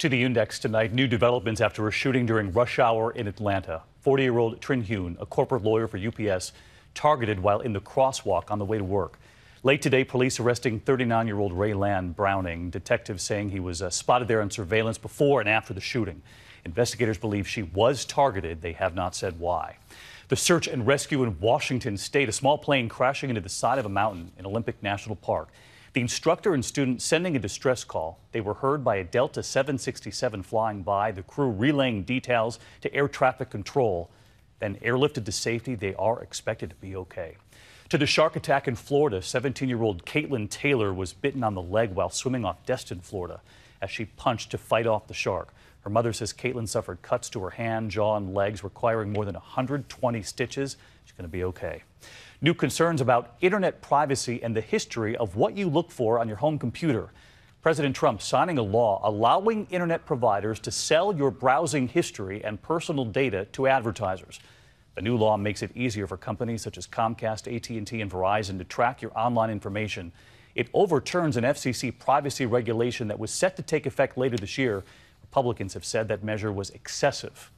To the index tonight, new developments after a shooting during rush hour in Atlanta. 40 year old Trin Hune, a corporate lawyer for UPS, targeted while in the crosswalk on the way to work. Late today, police arresting 39 year old Raylan Browning. Detectives saying he was uh, spotted there on surveillance before and after the shooting. Investigators believe she was targeted. They have not said why. The search and rescue in Washington state, a small plane crashing into the side of a mountain in Olympic National Park. The instructor and student sending a distress call. They were heard by a Delta 767 flying by, the crew relaying details to air traffic control, then airlifted to safety. They are expected to be okay. To the shark attack in Florida, 17 year old Caitlin Taylor was bitten on the leg while swimming off Destin, Florida, as she punched to fight off the shark. Her mother says Caitlin suffered cuts to her hand, jaw, and legs, requiring more than 120 stitches. She's going to be okay. New concerns about internet privacy and the history of what you look for on your home computer. President Trump signing a law allowing internet providers to sell your browsing history and personal data to advertisers. The new law makes it easier for companies such as Comcast, AT&T, and Verizon to track your online information. It overturns an FCC privacy regulation that was set to take effect later this year. Republicans have said that measure was excessive.